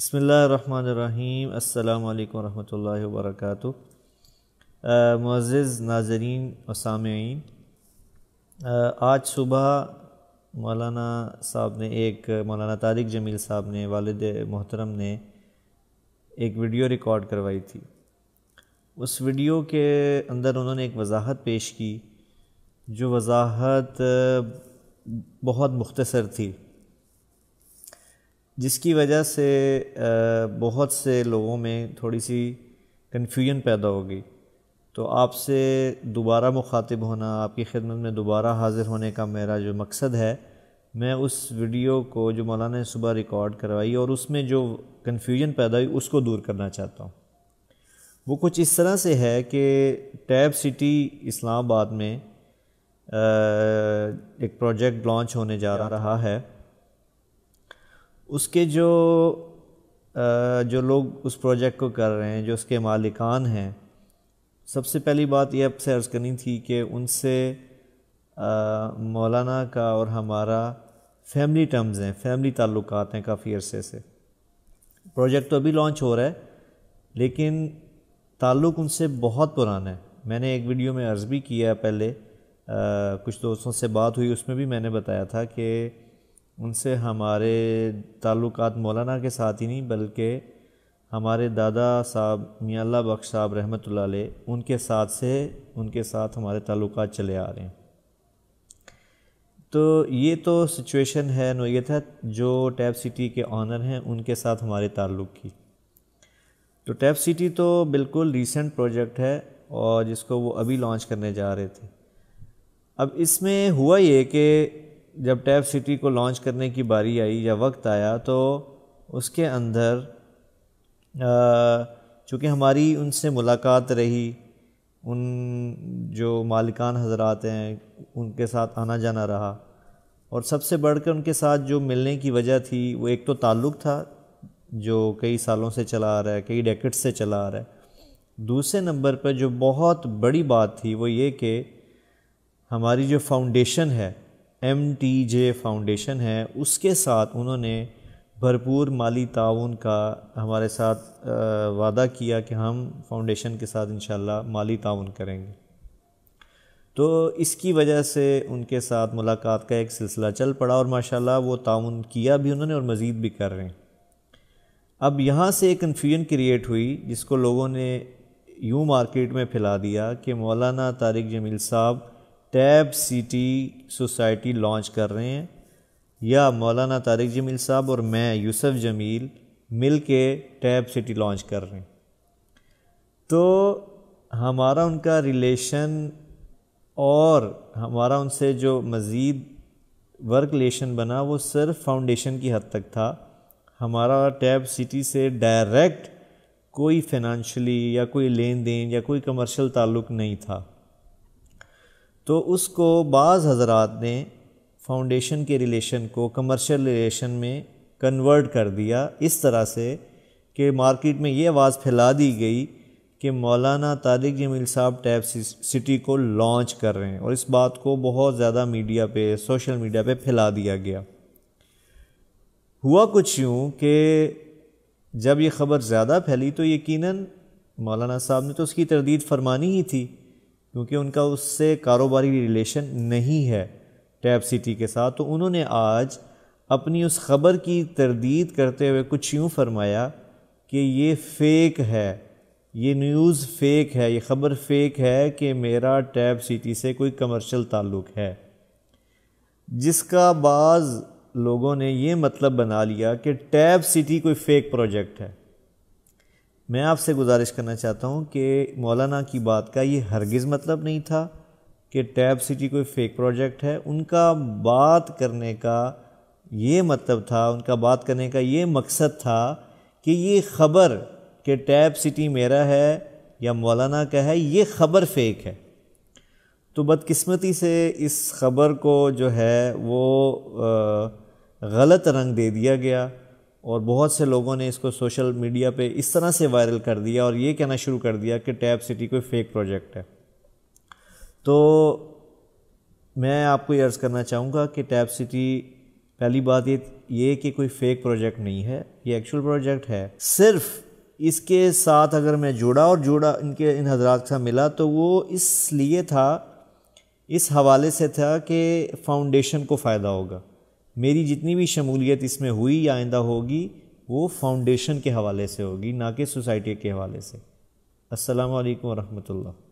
बसमीम् अल्लाम वरहल वर्क मज़ज़ नाजरीन और साम आज सुबह मौलाना साहब ने एक मौलाना तारिक जमील साहब ने वालद मोहतरम ने एक वीडियो रिकॉर्ड करवाई थी उस वीडियो के अंदर उन्होंने एक वजाहत पेश की जो वजाहत बहुत मुख्तसर थी जिसकी वजह से बहुत से लोगों में थोड़ी सी कन्फ्यूजन पैदा हो गई तो आपसे दोबारा मुखातिब होना आपकी खिदमत में दोबारा हाज़िर होने का मेरा जो मकसद है मैं उस वीडियो को जो मौलाना ने सुबह रिकॉर्ड करवाई और उसमें जो कन्फ्यूजन पैदा हुई उसको दूर करना चाहता हूँ वो कुछ इस तरह से है कि टैब सिटी इस्लामाबाद में एक प्रोजेक्ट लॉन्च होने जा रहा है उसके जो जो लोग उस प्रोजेक्ट को कर रहे हैं जो उसके मालिकान हैं सबसे पहली बात यह आपसे अर्ज़ करनी थी कि उनसे मौलाना का और हमारा फैमिली टर्म्स हैं फैमिली ताल्लुक हैं काफ़ी अरसे से प्रोजेक्ट तो अभी लॉन्च हो रहा है लेकिन ताल्लुक़ उनसे बहुत पुराना है मैंने एक वीडियो में अर्ज़ भी किया पहले आ, कुछ दोस्तों से बात हुई उसमें भी मैंने बताया था कि उनसे हमारे ताल्लुक मौलाना के साथ ही नहीं बल्कि हमारे दादा साहब मियाल्ला बख्श साहब रहमत उनके साथ से उनके साथ हमारे ताल्लुक चले आ रहे हैं तो ये तो सिचुएशन है नोयत है जो टैप सिटी के ऑनर हैं उनके साथ हमारे ताल्लुक़ की तो टैप सिटी तो बिल्कुल रीसेंट प्रोजेक्ट है और जिसको वो अभी लॉन्च करने जा रहे थे अब इसमें हुआ ये कि जब टैप सिटी को लॉन्च करने की बारी आई या वक्त आया तो उसके अंदर चूँकि हमारी उनसे मुलाकात रही उन जो मालिकान हजरात हैं उनके साथ आना जाना रहा और सबसे बढ़कर उनके साथ जो मिलने की वजह थी वो एक तो ताल्लुक़ था जो कई सालों से चला आ रहा है कई डेकेट से चला आ रहा है दूसरे नंबर पर जो बहुत बड़ी बात थी वो ये कि हमारी जो फाउंडेशन है एम टी जे फाउंडेशन है उसके साथ उन्होंने भरपूर माली ताउन का हमारे साथ वादा किया कि हम फाउंडेशन के साथ इन माली ताउन करेंगे तो इसकी वजह से उनके साथ मुलाकात का एक सिलसिला चल पड़ा और माशाल्लाह वो ताउन किया भी उन्होंने और मज़ीद भी कर रहे हैं अब यहाँ से एक कन्फ्यूजन क्रिएट हुई जिसको लोगों ने यूँ मार्केट में फैला दिया कि मौलाना तारिक जमील साहब टैब सिटी सोसाइटी लॉन्च कर रहे हैं या मौलाना तारिक जमील साहब और मैं यूसुफ जमील मिल के टैब सिटी लॉन्च कर रहे हैं तो हमारा उनका रिलेशन और हमारा उनसे जो मज़ीद वर्क रिलेशन बना वो सिर्फ फाउंडेशन की हद तक था हमारा टैब सिटी से डायरेक्ट कोई फिनंशली या कोई लेन देन या कोई कमर्शियल ताल्लुक नहीं था तो उसको बाज़ हज़रा ने फाउंडेशन के रिलेशन को कमर्शियल रिलेशन में कन्वर्ट कर दिया इस तरह से कि मार्केट में ये आवाज़ फैला दी गई कि मौलाना तारिक जमील साहब टैब सिटी को लॉन्च कर रहे हैं और इस बात को बहुत ज़्यादा मीडिया पे सोशल मीडिया पे फैला दिया गया हुआ कुछ यूँ कि जब ये खबर ज़्यादा फैली तो यकीनन मौलाना साहब ने तो उसकी तरदीद फरमानी ही थी क्योंकि उनका उससे कारोबारी रिलेशन नहीं है टैब सिटी के साथ तो उन्होंने आज अपनी उस ख़बर की तरदीद करते हुए कुछ यूँ फरमाया कि ये फ़ेक है ये न्यूज़ फ़ेक है ये ख़बर फ़ेक है कि मेरा टैब सिटी से कोई कमर्शल ताल्लुक़ है जिसका बाज़ लोगों ने ये मतलब बना लिया कि टैब सिटी कोई फ़ेक प्रोजेक्ट है मैं आपसे गुजारिश करना चाहता हूँ कि मौलाना की बात का ये हरगिज़ मतलब नहीं था कि टैब सिटी कोई फेक प्रोजेक्ट है उनका बात करने का ये मतलब था उनका बात करने का ये मकसद था कि ये ख़बर कि टैब सिटी मेरा है या मौलाना का है ये ख़बर फेक है तो बदकिस्मती से इस ख़बर को जो है वो गलत रंग दे दिया गया और बहुत से लोगों ने इसको सोशल मीडिया पे इस तरह से वायरल कर दिया और ये कहना शुरू कर दिया कि टैब सिटी कोई फेक प्रोजेक्ट है तो मैं आपको ये अर्ज़ करना चाहूँगा कि टैब सिटी पहली बात ये ये कि कोई फेक प्रोजेक्ट नहीं है ये एक्चुअल प्रोजेक्ट है सिर्फ इसके साथ अगर मैं जुड़ा और जुड़ा इनके इन हजरात के मिला तो वो इसलिए था इस हवाले से था कि फाउंडेशन को फ़ायदा होगा मेरी जितनी भी शमूलियत इसमें हुई या आइंदा होगी वो फाउंडेशन के हवाले से होगी ना कि सोसाइटी के हवाले से असलकम वरहमल्ला